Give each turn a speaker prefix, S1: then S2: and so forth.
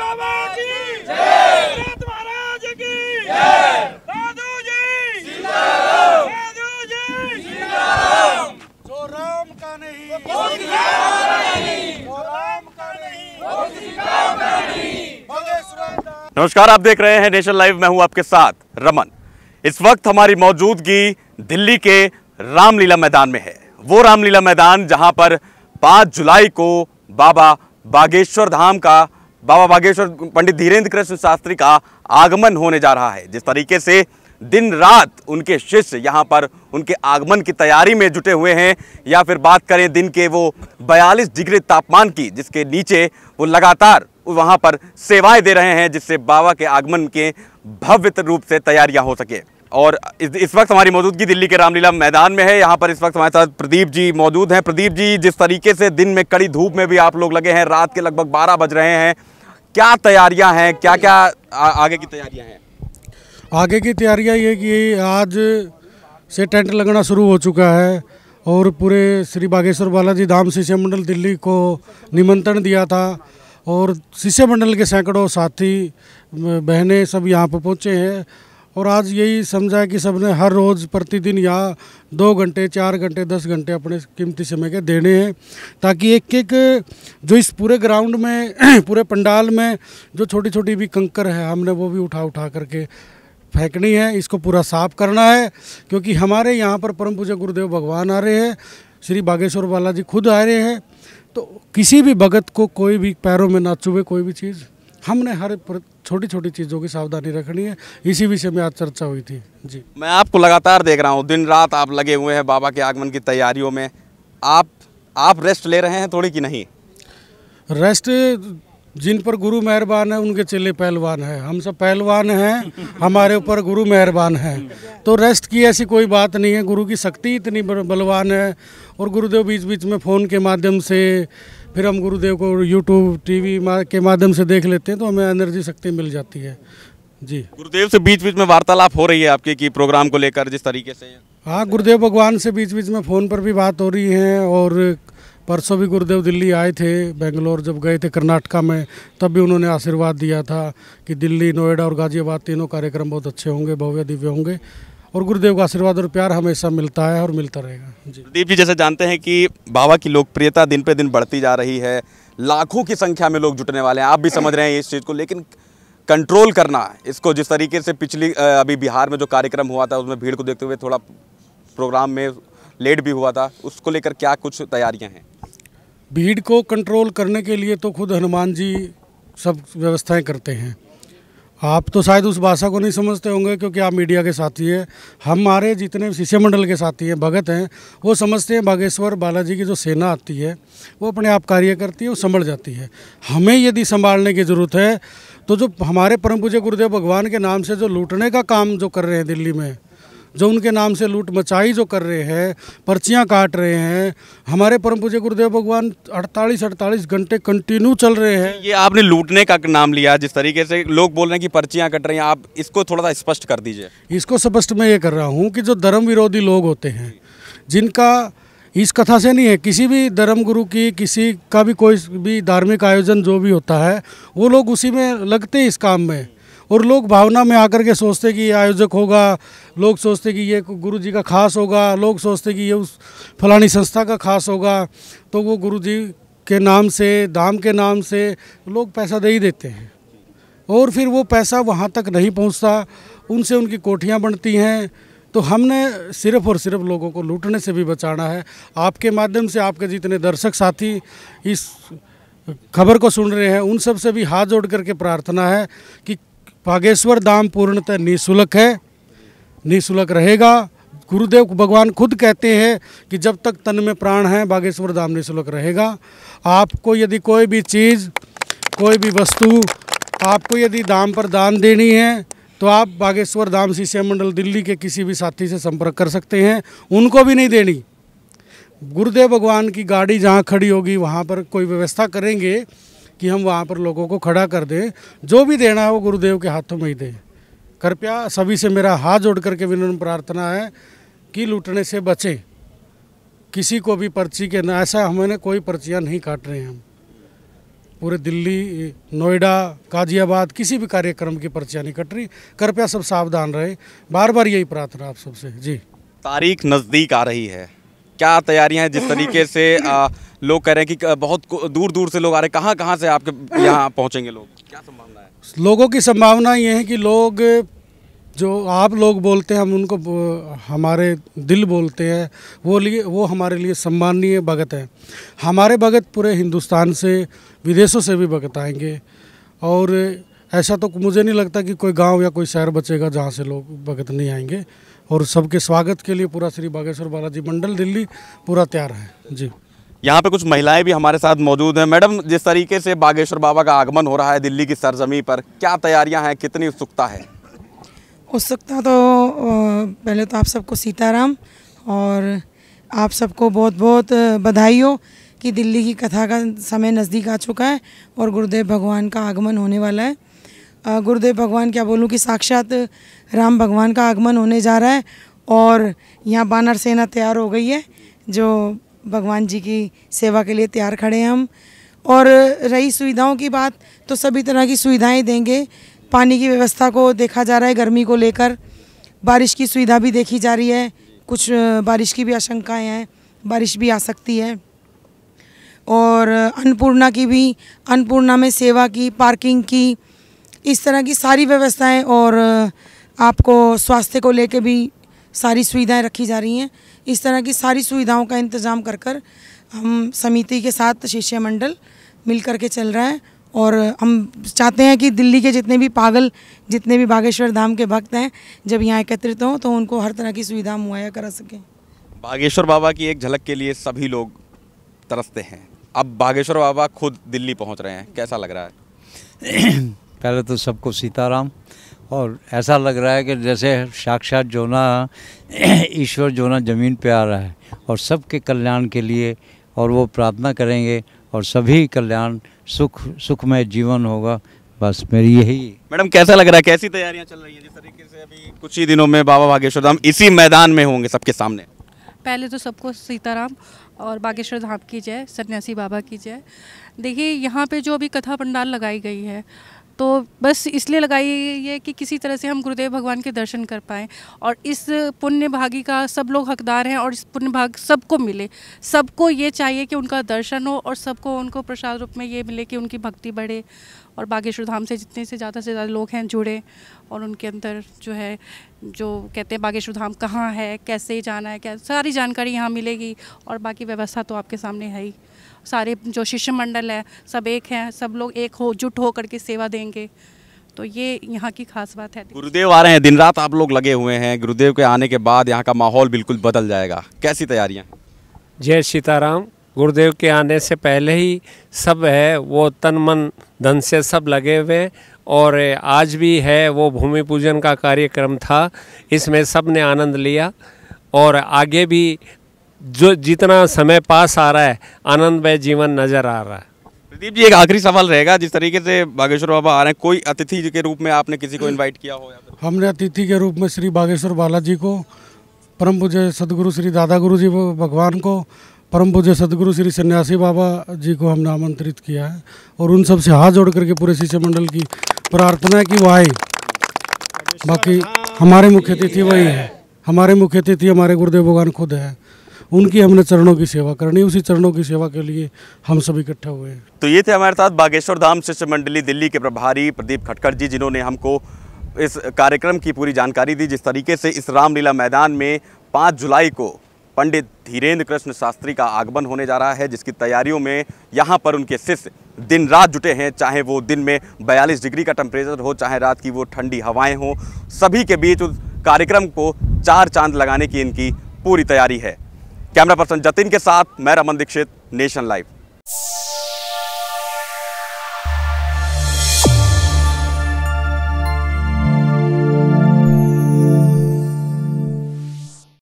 S1: बाबा की जय महाराज की जय साधु जी साधु जी जो राम का नहीं वो राम का नहीं
S2: नमस्कार आप देख रहे हैं नेशन लाइव मैं हूं आपके साथ रमन इस वक्त हमारी मौजूदगी दिल्ली के रामलीला मैदान में है वो रामलीला मैदान जहां पर 5 जुलाई को बाबा बागेश्वर धाम का बाबा बागेश्वर पंडित धीरेन्द्र कृष्ण शास्त्री का आगमन होने जा रहा है जिस तरीके से दिन रात उनके शिष्य यहाँ पर उनके आगमन की तैयारी में जुटे हुए हैं या फिर बात करें दिन के वो 42 डिग्री तापमान की जिसके नीचे वो लगातार वहाँ पर सेवाएं दे रहे हैं जिससे बाबा के आगमन के भव्य रूप से तैयारियाँ हो सके और इस, इस वक्त हमारी मौजूदगी दिल्ली के रामलीला मैदान में है यहाँ पर इस वक्त हमारे साथ प्रदीप जी मौजूद हैं प्रदीप जी जिस तरीके से दिन में कड़ी धूप में भी आप लोग लगे हैं रात के लगभग बारह बज रहे हैं क्या तैयारियां हैं क्या क्या आगे की तैयारियां हैं
S1: आगे की तैयारियां ये कि आज से टेंट लगना शुरू हो चुका है और पूरे श्री बागेश्वर बालाजी धाम शिष्य मंडल दिल्ली को निमंत्रण दिया था और शिष्य मंडल के सैकड़ों साथी बहनें सब यहाँ पर पहुँचे हैं और आज यही समझा कि सबने हर रोज़ प्रतिदिन यहाँ दो घंटे चार घंटे दस घंटे अपने कीमती समय के देने हैं ताकि एक एक जो इस पूरे ग्राउंड में पूरे पंडाल में जो छोटी छोटी भी कंकर है हमने वो भी उठा उठा करके फेंकनी है इसको पूरा साफ करना है क्योंकि हमारे यहाँ पर परम पूजा गुरुदेव भगवान आ रहे हैं श्री बागेश्वर बालाजी खुद आ रहे हैं तो किसी भी भगत को कोई भी पैरों में ना चुभे कोई भी चीज़ हमने हर छोटी छोटी चीज़ों की सावधानी रखनी है इसी विषय में आज चर्चा हुई थी जी
S2: मैं आपको लगातार देख रहा हूँ दिन रात आप लगे हुए हैं बाबा के आगमन की तैयारियों में आप आप रेस्ट ले रहे हैं थोड़ी कि नहीं
S1: रेस्ट जिन पर गुरु मेहरबान है उनके चेले पहलवान है हम सब पहलवान हैं हमारे ऊपर गुरु मेहरबान है तो रेस्ट की ऐसी कोई बात नहीं है गुरु की शक्ति इतनी बलवान है और गुरुदेव बीच बीच में फ़ोन के माध्यम से फिर हम गुरुदेव को यूट्यूब टीवी के माध्यम से देख लेते हैं तो हमें एनर्जी शक्ति मिल जाती है
S2: जी गुरुदेव से बीच बीच में वार्तालाप हो रही है आपके की प्रोग्राम को लेकर जिस तरीके से
S1: हाँ गुरुदेव भगवान से बीच बीच में फ़ोन पर भी बात हो रही है और परसों भी गुरुदेव दिल्ली आए थे बेंगलोर जब गए थे कर्नाटका में तब भी उन्होंने आशीर्वाद दिया था कि दिल्ली नोएडा और गाज़ियाबाद तीनों कार्यक्रम बहुत अच्छे होंगे भव्य दिव्य होंगे और गुरुदेव का आशीर्वाद और प्यार हमेशा मिलता है और मिलता रहेगा
S2: जी प्रदीप जी जैसे जानते हैं कि बाबा की लोकप्रियता दिन पे दिन बढ़ती जा रही है लाखों की संख्या में लोग जुटने वाले हैं आप भी समझ रहे हैं इस चीज़ को लेकिन कंट्रोल करना इसको जिस तरीके से पिछली अभी बिहार में जो कार्यक्रम हुआ था उसमें भीड़ को देखते हुए थोड़ा प्रोग्राम में लेट भी हुआ था उसको लेकर क्या कुछ
S1: तैयारियाँ हैं भीड़ को कंट्रोल करने के लिए तो खुद हनुमान जी सब व्यवस्थाएं करते हैं आप तो शायद उस भाषा को नहीं समझते होंगे क्योंकि आप मीडिया के साथी हैं हमारे जितने शिष्य मंडल के साथी हैं भगत हैं वो समझते हैं बागेश्वर बालाजी की जो सेना आती है वो अपने आप कार्य करती है वो संभल जाती है हमें यदि संभालने की ज़रूरत है तो जो हमारे परम पूज्य गुरुदेव भगवान के नाम से जो लूटने का काम जो कर रहे हैं दिल्ली में जो उनके नाम से लूट मचाई जो कर रहे हैं पर्चियाँ काट रहे हैं हमारे परम पूज्य गुरुदेव भगवान अड़तालीस अड़तालीस घंटे कंटिन्यू चल रहे हैं ये आपने लूटने का
S2: नाम लिया जिस तरीके से लोग बोल रहे हैं कि पर्चियाँ कट रही हैं आप इसको थोड़ा सा स्पष्ट कर दीजिए
S1: इसको स्पष्ट मैं ये कर रहा हूँ कि जो धर्म विरोधी लोग होते हैं जिनका इस कथा से नहीं है किसी भी धर्म गुरु की किसी का भी कोई भी धार्मिक आयोजन जो भी होता है वो लोग उसी में लगते हैं इस काम में और लोग भावना में आकर के सोचते कि ये आयोजक होगा लोग सोचते कि ये गुरु जी का खास होगा लोग सोचते कि ये उस फलानी संस्था का खास होगा तो वो गुरु जी के नाम से दाम के नाम से लोग पैसा दे ही देते हैं और फिर वो पैसा वहाँ तक नहीं पहुँचता उनसे उनकी कोठियाँ बनती हैं तो हमने सिर्फ और सिर्फ लोगों को लूटने से भी बचाना है आपके माध्यम से आपके जितने दर्शक साथी इस खबर को सुन रहे हैं उन सब से भी हाथ जोड़ करके प्रार्थना है कि बागेश्वर धाम पूर्णतः निःशुल्क है निःशुल्क रहेगा गुरुदेव भगवान खुद कहते हैं कि जब तक तन में प्राण है बागेश्वर धाम निःशुल्क रहेगा आपको यदि कोई भी चीज़ कोई भी वस्तु आपको यदि दाम पर दान देनी है तो आप बागेश्वर धाम शिष्य मंडल दिल्ली के किसी भी साथी से संपर्क कर सकते हैं उनको भी नहीं देनी गुरुदेव भगवान की गाड़ी जहाँ खड़ी होगी वहाँ पर कोई व्यवस्था करेंगे कि हम वहाँ पर लोगों को खड़ा कर दें जो भी देना है वो गुरुदेव के हाथों में ही दें कृपया सभी से मेरा हाथ जोड़ करके विनम्र प्रार्थना है कि लूटने से बचें किसी को भी पर्ची के ना ऐसा हमने कोई पर्चियाँ नहीं काट रहे हैं हम पूरे दिल्ली नोएडा गाजियाबाद किसी भी कार्यक्रम की पर्चियाँ नहीं कट रही कृपया सब सावधान रहे बार बार यही प्रार्थना आप सबसे जी
S2: तारीख नज़दीक आ रही है क्या तैयारियां हैं जिस तरीके से आ, लोग कह रहे हैं कि बहुत दूर दूर से लोग आ रहे हैं कहाँ कहाँ से आपके यहाँ पहुँचेंगे लोग क्या संभावना
S1: है लोगों की संभावना ये है कि लोग जो आप लोग बोलते हैं हम उनको हमारे दिल बोलते हैं वो लिए वो हमारे लिए सम्माननीय भगत हैं हमारे भगत पूरे हिंदुस्तान से विदेशों से भी भगत आएंगे और ऐसा तो मुझे नहीं लगता कि कोई गांव या कोई शहर बचेगा जहां से लोग भगत नहीं आएंगे और सबके स्वागत के लिए पूरा श्री बागेश्वर बालाजी मंडल दिल्ली पूरा तैयार है जी
S2: यहाँ पे कुछ महिलाएं भी हमारे साथ मौजूद हैं मैडम जिस तरीके से बागेश्वर बाबा का आगमन हो रहा है दिल्ली की सरजमी पर क्या तैयारियां हैं कितनी उत्सुकता है
S3: उत्सुकता तो पहले तो आप सबको सीताराम और आप सबको बहुत बहुत बधाई हो कि दिल्ली की कथा का समय नज़दीक आ चुका है और गुरुदेव भगवान का आगमन होने वाला है गुरुदेव भगवान क्या बोलूँ कि साक्षात राम भगवान का आगमन होने जा रहा है और यहाँ बानर सेना तैयार हो गई है जो भगवान जी की सेवा के लिए तैयार खड़े हैं हम और रही सुविधाओं की बात तो सभी तरह की सुविधाएं देंगे पानी की व्यवस्था को देखा जा रहा है गर्मी को लेकर बारिश की सुविधा भी देखी जा रही है कुछ बारिश की भी आशंकाएं हैं बारिश भी आ सकती है और अन्नपूर्णा की भी अन्नपूर्णा में सेवा की पार्किंग की इस तरह की सारी व्यवस्थाएं और आपको स्वास्थ्य को लेकर भी सारी सुविधाएं रखी जा रही हैं इस तरह की सारी सुविधाओं का इंतज़ाम कर कर हम समिति के साथ मंडल मिल कर के चल रहा है और हम चाहते हैं कि दिल्ली के जितने भी पागल जितने भी बागेश्वर धाम के भक्त हैं जब यहाँ एकत्रित हों तो उनको हर तरह की सुविधा मुहैया करा सकें
S2: बागेश्वर बाबा की एक झलक के लिए सभी लोग तरसते हैं अब बागेश्वर बाबा खुद दिल्ली पहुँच रहे हैं कैसा लग रहा
S1: है पहले तो सबको सीताराम और ऐसा लग रहा है कि जैसे साक्षात जोना ईश्वर जोना ज़मीन पे आ रहा है और सबके कल्याण के लिए और वो प्रार्थना करेंगे और सभी कल्याण सुख सुखमय जीवन होगा बस मेरी यही
S2: मैडम कैसा लग रहा है कैसी तैयारियां चल रही है जिस तरीके से अभी कुछ ही दिनों में बाबा बागेश्वर धाम इसी मैदान में होंगे सबके सामने
S1: पहले तो सबको सीताराम और बागेश्वर धाम की जय सन्यासी बाबा की जय देखिए यहाँ पे जो अभी कथा पंडाल लगाई गई है तो बस इसलिए लगाई ये कि किसी तरह से हम गुरुदेव भगवान के दर्शन कर पाएँ और इस पुण्य भागी का सब लोग हकदार हैं और इस पुण्य भाग सबको मिले सबको ये चाहिए कि उनका दर्शन हो और सबको उनको प्रसाद रूप में ये मिले कि उनकी भक्ति बढ़े और बागेश्वर धाम से जितने से ज़्यादा से ज़्यादा लोग हैं जुड़े और उनके अंदर जो है जो कहते हैं बागेश्वर धाम कहाँ है कैसे जाना है क्या सारी जानकारी यहाँ मिलेगी और बाकी व्यवस्था तो आपके सामने है ही सारे जो शिष्यमंडल है सब एक हैं सब लोग एक हो जुट हो करके सेवा देंगे तो ये यहाँ की खास बात है
S2: गुरुदेव आ रहे हैं दिन रात आप लोग लगे हुए हैं गुरुदेव के आने के बाद यहाँ का माहौल बिल्कुल बदल जाएगा कैसी तैयारियाँ जय सीताराम गुरुदेव के आने से पहले ही सब है वो तन मन धन से सब लगे हुए और आज भी है वो भूमि पूजन का कार्यक्रम था इसमें सब ने आनंद लिया और आगे भी जो जितना समय पास आ रहा है आनंदमय जीवन नज़र आ रहा है प्रदीप जी एक आखिरी सवाल रहेगा जिस तरीके से बागेश्वर बाबा आ रहे हैं कोई अतिथि के रूप में आपने किसी को इनवाइट किया हो
S1: या हमने अतिथि के रूप में श्री बागेश्वर बालाजी को परम पूज्य सदगुरु श्री दादा गुरु जी भगवान को परम पूज्य सदगुरु श्री सन्यासी बाबा जी को हमने आमंत्रित किया है और उन सब से हाथ जोड़ करके पूरे शिष्य मंडल की प्रार्थना है कि वो आए बाकी हमारे मुख्य अतिथि वही है हमारे मुख्य अतिथि हमारे गुरुदेव भगवान खुद है उनकी हमने चरणों की सेवा करनी उसी चरणों की सेवा के लिए हम सब इकट्ठे हुए हैं
S2: तो ये थे हमारे साथ बागेश्वर धाम शिष्य मंडली दिल्ली के प्रभारी प्रदीप खटकर जी जिन्होंने हमको इस कार्यक्रम की पूरी जानकारी दी जिस तरीके से इस रामलीला मैदान में पाँच जुलाई को पंडित धीरेन्द्र कृष्ण शास्त्री का आगमन होने जा रहा है जिसकी तैयारियों में यहाँ पर उनके शिष्य दिन रात जुटे हैं चाहे वो दिन में 42 डिग्री का टेम्परेचर हो चाहे रात की वो ठंडी हवाएं हो सभी के बीच उस कार्यक्रम को चार चांद लगाने की इनकी पूरी तैयारी है कैमरा पर्सन जतिन के साथ मैं रमन दीक्षित नेशन लाइव